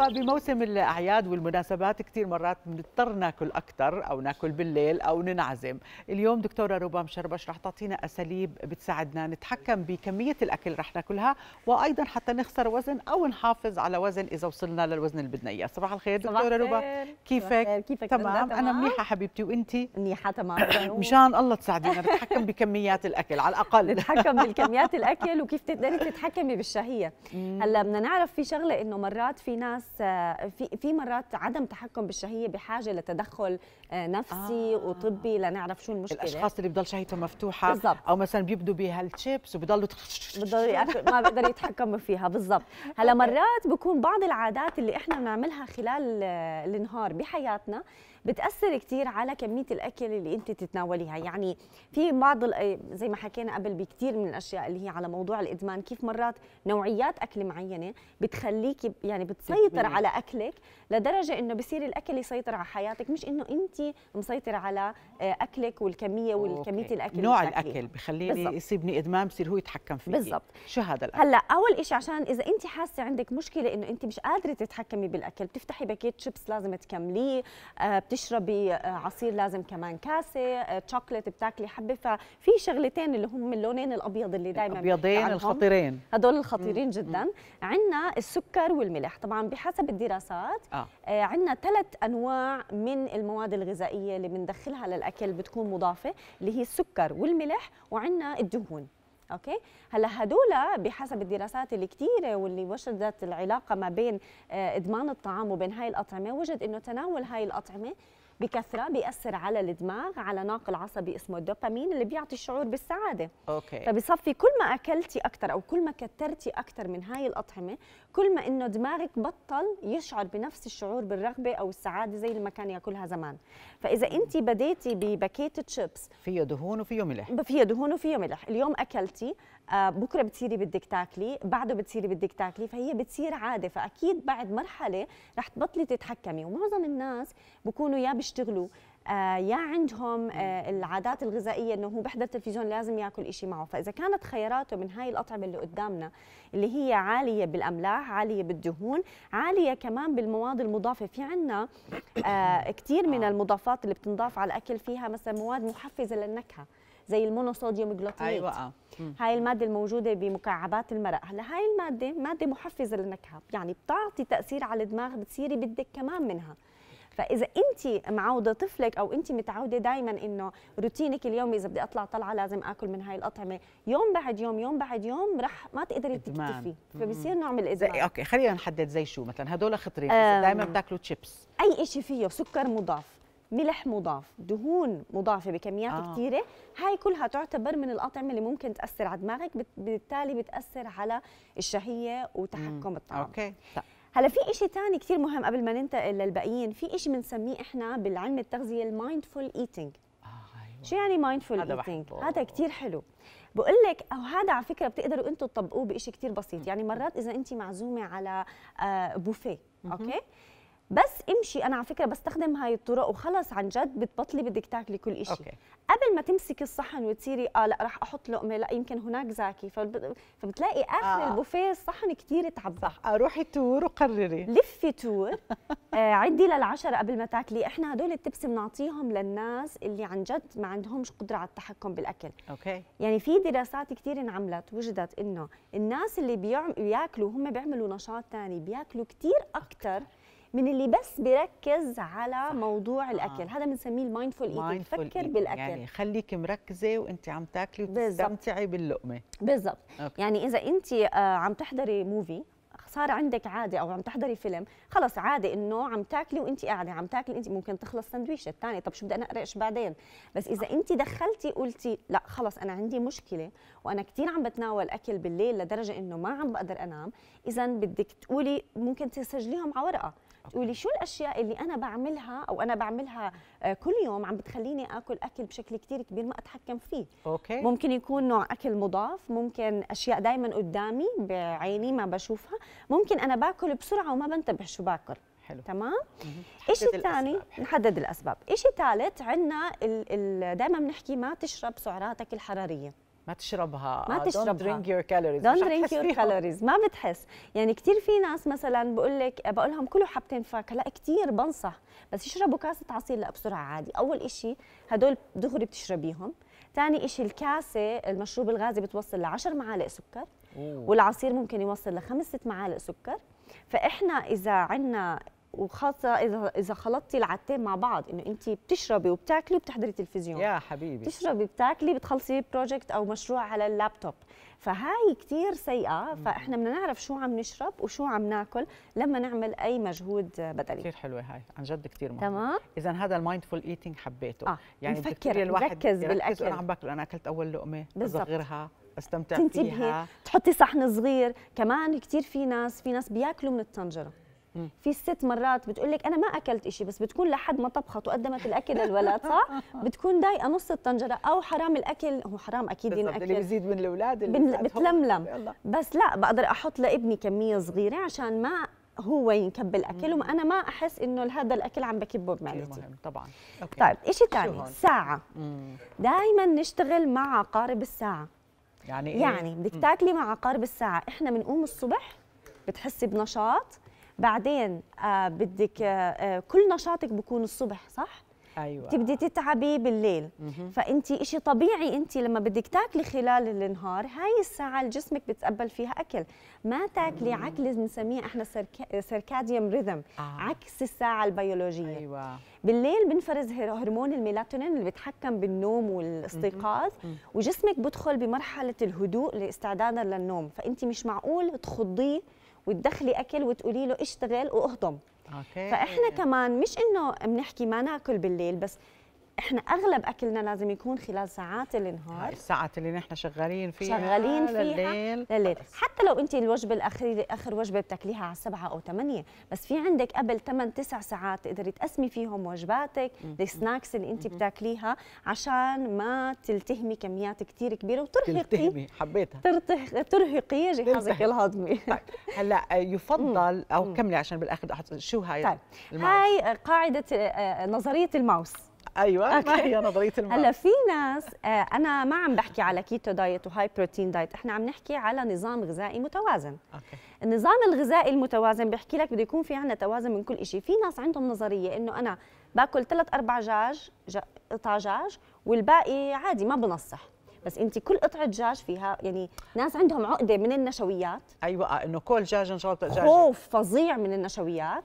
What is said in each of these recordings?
وبموسم الاعياد والمناسبات كثير مرات بنضطر ناكل اكثر او ناكل بالليل او ننعزم اليوم دكتوره ربام شربش رح تعطينا اساليب بتساعدنا نتحكم بكميه الاكل رح ناكلها وايضا حتى نخسر وزن او نحافظ على وزن اذا وصلنا للوزن اللي بدنا اياه صباح الخير دكتوره ربا كيفك كيفك تمام انا منيحه حبيبتي وانت منيحه تمام مشان الله تساعدينا نتحكم بكميات الاكل على الاقل نتحكم بكميات الاكل وكيف تقدري تتحكمي بالشهيه هلا بدنا نعرف في شغله انه مرات في ناس آه، في في مرات عدم تحكم بالشهيه بحاجه لتدخل آه، نفسي آه. وطبي لنعرف شو المشكله الاشخاص اللي بضل شهيتهم مفتوحه بالزبط. او مثلا بيبدوا بهالتشيبس وبضلوا بضل ما بيقدروا يتحكموا فيها بالضبط هلا مرات بكون بعض العادات اللي احنا بنعملها خلال آه، النهار بحياتنا بتاثر كثير على كميه الاكل اللي انت تتناوليها يعني في بعض زي ما حكينا قبل بكثير من الاشياء اللي هي على موضوع الادمان كيف مرات نوعيات اكل معينه بتخليك يعني بتسيطر على اكلك لدرجه انه بصير الاكل يسيطر على حياتك مش انه انت مسيطر على آه، اكلك والكميه والكميه الاكل نوع الاكل بخليني يصيبني ادمان بصير هو يتحكم فيه بالضبط شو هذا الاكل هلا اول شيء عشان اذا انت حاسه عندك مشكله انه انت مش قادره تتحكمي بالاكل بتفتحي باكيت شيبس لازم تكمليه آه، بتشربي آه، عصير لازم كمان كاسه تشوكلت آه، بتاكلي حبه ففي شغلتين اللي هم اللونين الابيض اللي دائما الابيضين الخطيرين هدول الخطيرين مم. جدا عندنا السكر والملح طبعا بحسب الدراسات آه. آه عندنا ثلاث انواع من المواد الغذائيه اللي بندخلها للاكل بتكون مضافه اللي هي السكر والملح وعندنا الدهون اوكي هلا هدول بحسب الدراسات الكثيره واللي وجدت العلاقه ما بين آه، ادمان الطعام وبين هاي الاطعمه وجد انه تناول هاي الاطعمه بكثره بياثر على الدماغ على ناقل عصبي اسمه الدوبامين اللي بيعطي الشعور بالسعاده اوكي فبصفي كل ما اكلتي اكثر او كل ما كثرتي اكثر من هاي الاطعمه كل ما انه دماغك بطل يشعر بنفس الشعور بالرغبه او السعاده زي ما كان ياكلها زمان فاذا انت بديتي بباكيت تشيبس فيه دهون وفيه ملح فيه دهون وفيه ملح اليوم اكلتي آه، بكره بتصيري بدك تاكلي بعده بتصيري بدك تاكلي فهي بتصير عاده فاكيد بعد مرحله رح تبطلي تتحكمي ومعظم الناس بكونوا يا بيشتغلوا آه، يا عندهم آه، العادات الغذائيه انه هو بحضر تلفزيون لازم ياكل شيء معه فاذا كانت خياراته من هاي الاطعمه اللي قدامنا اللي هي عاليه بالاملاح عاليه بالدهون عاليه كمان بالمواد المضافه في عندنا كثير من المضافات اللي بتنضاف على الاكل فيها مثلا مواد محفزه للنكهه زي المونوصوديوم جلوتينيت ايوه آه. هاي الماده الموجوده بمكعبات المرق هلا هاي الماده ماده محفزه للنكهه يعني بتعطي تاثير على الدماغ بتصيري بدك كمان منها فاذا انت معوده طفلك او انت متعوده دائما انه روتينك اليومي اذا بدي اطلع طلعه لازم اكل من هاي الاطعمه يوم بعد يوم يوم بعد يوم رح ما تقدري تكتفي فبصير نوع من الادمان اوكي خلينا نحدد زي شو مثلا هدول خطرين دائما بتاكلوا تشيبس اي شيء فيه سكر مضاف ملح مضاف دهون مضافه بكميات آه. كثيره هاي كلها تعتبر من الاطعمه اللي ممكن تاثر على دماغك بالتالي بتاثر على الشهيه وتحكم الطعام اوكي طيب. هلا في شيء ثاني كثير مهم قبل ما ننتقل للباقيين في شيء بنسميه احنا بالعلم التغذيه المايندفول آه، ايتينج أيوة. شو يعني مايندفول ايتينج هذا كثير حلو بقول لك او هذا على فكره بتقدروا انتم تطبقوه بشيء كثير بسيط يعني مرات اذا انت معزومه على بوفيه آه، اوكي بس امشي انا على فكره بستخدم هاي الطرق وخلص عن جد بتبطلي بدك تاكلي كل شيء قبل ما تمسكي الصحن وتصيري اه لا راح احط لقمه لا يمكن هناك زاكي فبتلاقي اخر آه. البوفيه الصحن كثير تعبى صح آه، روحي تور وقرري لفي تور آه عدي للعشرة قبل ما تاكلي احنا هدول التبس بنعطيهم للناس اللي عن جد ما عندهمش قدره على التحكم بالاكل اوكي يعني في دراسات كثير انعملت وجدت انه الناس اللي بياكلوا هم بيعملوا نشاط ثاني بياكلوا كثير اكثر من اللي بس بيركز على صح. موضوع آه. الاكل آه. هذا بنسميه المايندفول ايتينج فكر يعني بالاكل يعني خليك مركزه وانت عم تاكلي وتستمتعي باللقمه بالضبط يعني اذا انت آه، عم تحضري موفي صار عندك عاده او عم تحضري فيلم خلص عادة انه عم تاكلي وانت قاعده عم تاكلي انت ممكن تخلص سندويشه الثاني طب شو بدي أقرأش بعدين بس اذا انت دخلتي قلتي لا خلص انا عندي مشكله وانا كثير عم بتناول اكل بالليل لدرجه انه ما عم بقدر انام اذا بدك تقولي ممكن تسجليهم على ورقه تقولي شو الاشياء اللي انا بعملها او انا بعملها آه، كل يوم عم بتخليني اكل اكل بشكل كثير كبير ما اتحكم فيه أوكي. ممكن يكون نوع اكل مضاف ممكن اشياء دائما قدامي بعيني ما بشوفها ممكن انا باكل بسرعه وما بنتبه شو باكل حلو تمام ايش الثاني نحدد الاسباب ايش الثالث عندنا دائما بنحكي ما تشرب سعراتك الحراريه ما تشربها ما تشربها don't drink your calories don't drink your calories ما بتحس يعني كثير في ناس مثلا بقول لك بقول لهم كلوا حبتين فاكهه لا كثير بنصح بس يشربوا كاسه عصير لا بسرعه عادي اول شيء هدول دغري بتشربيهم ثاني شيء الكاسه المشروب الغازي بتوصل ل 10 معالق سكر والعصير ممكن يوصل لخمس ست معالق سكر فاحنا اذا عندنا وخاصه اذا اذا خلطتي العادتين مع بعض انه انت بتشربي وبتاكلي وبتحضري تلفزيون يا حبيبي بتشربي بتاكلي بتخلصي بروجكت او مشروع على اللابتوب فهاي كثير سيئه فاحنا بدنا نعرف شو عم نشرب وشو عم ناكل لما نعمل اي مجهود بدني كثير حلوه هاي عن جد كثير مهمه تمام اذا هذا المايندفول ايتينج حبيته آه. يعني نفكر الواحد يركز بالاكل انا عم باكل انا اكلت اول لقمه بصغرها استمتع تنتبهي فيها. تحطي صحن صغير كمان كثير في ناس في ناس بياكلوا من الطنجره في ست مرات بتقول لك انا ما اكلت شيء بس بتكون لحد ما طبخت وقدمت الاكل للولد صح بتكون ضايقه نص الطنجره او حرام الاكل هو حرام اكيد ينأكل اللي بيزيد من الاولاد اللي بتلملم بس لا بقدر احط لابني كميه صغيره عشان ما هو ينكب الاكل وانا ما احس انه هذا الاكل عم بكبه بمعدتي طبعا أوكي. طيب شيء ثاني ساعه دائما نشتغل مع عقارب الساعه يعني إيه؟ يعني بدك تاكلي مع قارب الساعه احنا بنقوم الصبح بتحسي بنشاط بعدين آه، بدك آه، آه، كل نشاطك بكون الصبح صح أيوة. تبدي تتعبي بالليل فانت شيء طبيعي انت لما بدك تاكلي خلال النهار هاي الساعه جسمك بتقبل فيها اكل ما تاكلي عكل بنسميه احنا سيركاديوم ريذم آه. عكس الساعه البيولوجيه أيوة. بالليل بنفرز هرمون الميلاتونين اللي بيتحكم بالنوم والاستيقاظ وجسمك بدخل بمرحله الهدوء لاستعدادا للنوم فانت مش معقول تخضيه وتدخلي اكل وتقولي له اشتغل واهضم أوكي. فاحنا كمان مش انه بنحكي ما ناكل بالليل بس احنا اغلب اكلنا لازم يكون خلال ساعات النهار الساعات اللي نحن شغالين فيها شغالين فيها لليل, لليل. حتى لو انت الوجبه الاخيره اخر وجبه بتاكليها على سبعة او ثمانية بس في عندك قبل 8 9 ساعات تقدري تقسمي فيهم وجباتك السناكس اللي انت بتاكليها عشان ما تلتهمي كميات كثير كبيره وترهقي تلتهمي حبيتها ترتح... ترهقي جهازك الهضمي طيب هلا آه، يفضل او كملي عشان بالاخر احط شو هاي طيب. هاي قاعده آه، نظريه الماوس ايوه ما هي نظريه المراه هلا في ناس آه، انا ما عم بحكي على كيتو دايت وهاي بروتين دايت احنا عم نحكي على نظام غذائي متوازن أوكي. النظام الغذائي المتوازن بحكي لك بده يكون في عندنا توازن من كل شيء في ناس عندهم نظريه انه انا باكل ثلاث اربع جاج قطع جاج والباقي عادي ما بنصح بس انت كل قطعه دجاج فيها يعني ناس عندهم عقده من النشويات ايوه آه، انه كل دجاج ان شاء الله خوف فظيع من النشويات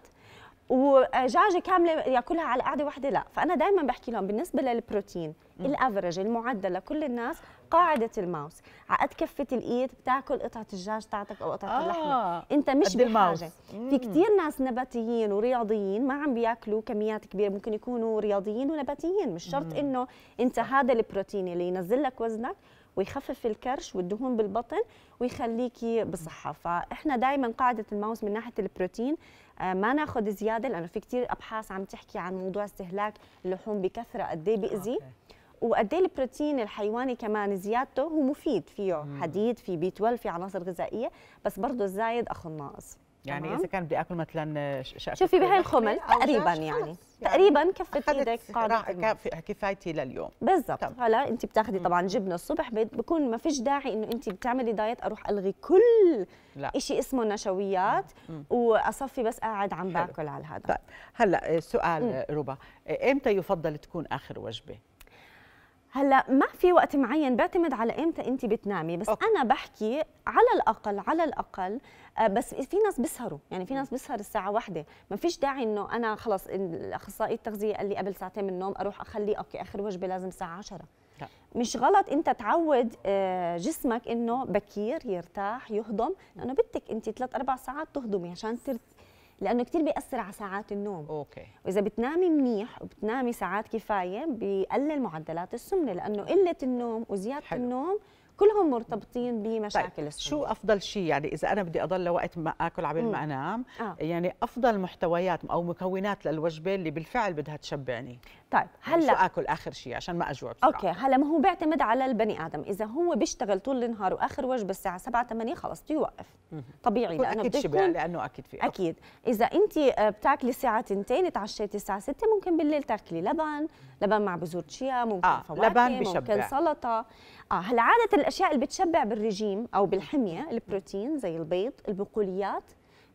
وجعجه كامله ياكلها على قعده واحده لا فانا دائما بحكي لهم بالنسبه للبروتين الافرج المعدل لكل الناس قاعده الماوس على قد كفه الايد بتاكل قطعه الدجاج تاعتك او قطعه آه اللحمه انت مش بحاجه في كثير ناس نباتيين ورياضيين ما عم بياكلوا كميات كبيره ممكن يكونوا رياضيين ونباتيين مش شرط انه انت هذا البروتين اللي ينزل لك وزنك ويخفف الكرش والدهون بالبطن ويخليكي بصحه فاحنا دائما قاعده الماوس من ناحيه البروتين آه، ما ناخذ زياده لانه في كثير ابحاث عم تحكي عن موضوع استهلاك اللحوم بكثره قد ايه بيأذي وقد ايه البروتين الحيواني كمان زيادته هو مفيد فيه حديد في بي 12 في عناصر غذائيه بس برضه الزايد اخو الناقص يعني اذا كان بدي اكل مثلا شقفه شوفي بهاي الخمل تقريبا يعني. يعني تقريبا كفه ايدك قاعده كفايتي لليوم بالضبط هلا انت بتاخذي طبعا جبنه الصبح بكون ما فيش داعي انه انت بتعملي دايت اروح الغي كل شيء اسمه نشويات مم. واصفي بس قاعد عم باكل على هذا طيب هلا سؤال ربا امتى يفضل تكون اخر وجبه هلا ما في وقت معين بيعتمد على امتى انت بتنامي بس أوكي. انا بحكي على الاقل على الاقل آه، بس في ناس بيسهروا يعني في ناس بيسهر الساعه واحدة ما فيش داعي انه انا خلص اخصائي التغذيه قال لي قبل ساعتين من النوم اروح اخلي اوكي اخر وجبه لازم الساعه 10 لا. مش غلط انت تعود آه، جسمك انه بكير يرتاح يهضم لانه بدك انت ثلاث اربع ساعات تهضمي عشان لانه كثير بياثر على ساعات النوم اوكي واذا بتنامي منيح وبتنامي ساعات كفايه بقلل معدلات السمنه لانه قله النوم وزياده حلو. النوم كلهم مرتبطين بمشاكل طيب السمنة. شو افضل شيء يعني اذا انا بدي اضل لوقت ما اكل عبين ما انام آه. يعني افضل محتويات او مكونات للوجبه اللي بالفعل بدها تشبعني طيب يعني هلا شو اكل اخر شيء عشان ما اجوع بسرعه اوكي هلا ما هو بيعتمد على البني ادم اذا هو بيشتغل طول النهار واخر وجبه الساعه 7 8 خلص بده يوقف طبيعي لانه اكيد شبع لانه اكيد في اكيد اذا انت آه، بتاكلي الساعه 2 تعشيتي الساعه 6 ممكن بالليل تاكلي لبن لبن مع بذور تشيا ممكن آه فواكه لبن بشبع. ممكن سلطه اه هلا عاده الاشياء اللي بتشبع بالرجيم او بالحميه البروتين زي البيض البقوليات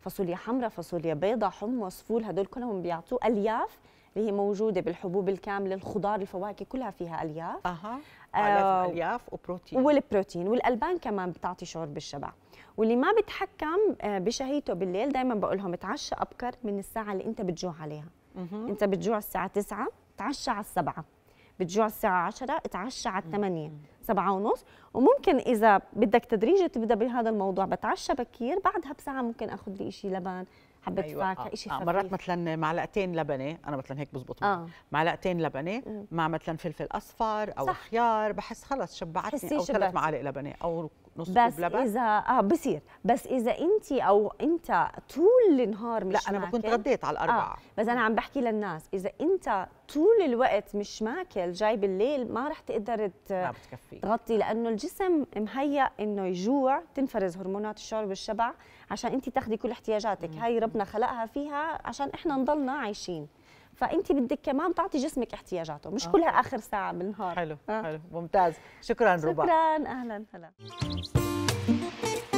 فاصوليا حمراء فاصوليا بيضاء حمص فول هدول كلهم بيعطوا الياف اللي هي موجوده بالحبوب الكامله الخضار الفواكه كلها فيها الياف اها آه الياف وبروتين والبروتين والالبان كمان بتعطي شعور بالشبع واللي ما بتحكم آه، بشهيته بالليل دائما بقول لهم اتعشى ابكر من الساعه اللي انت بتجوع عليها مه. انت بتجوع الساعه 9 تعشى على السبعة بتجوع الساعة 10 اتعشى على 8 سبعة ونص وممكن إذا بدك تدريجي تبدأ بهذا الموضوع بتعشى بكير بعدها بساعة ممكن أخذ لي شيء لبن حبه أيوة. فاكهه آه. شيء آه. مرات مثلا معلقتين لبنه انا مثلا هيك بزبط آه. معلقتين لبنه مع مثلا فلفل اصفر او صح. خيار بحس خلص شبعتني او ثلاث معالق لبنه او نص بس بلبن. اذا اه بصير بس اذا انت او انت طول النهار مش لا انا بكون كنت على الاربعه آه. بس انا عم بحكي للناس اذا انت طول الوقت مش ماكل جاي بالليل ما رح تقدر تغطي لانه الجسم مهيأ انه يجوع تنفرز هرمونات الشعور بالشبع عشان انت تاخذي كل احتياجاتك هاي ربنا خلقها فيها عشان احنا نضلنا عايشين فانت بدك كمان تعطي جسمك احتياجاته مش آه. كلها اخر ساعه بالنهار حلو آه. حلو ممتاز شكرا ربا شكرا اهلا هلا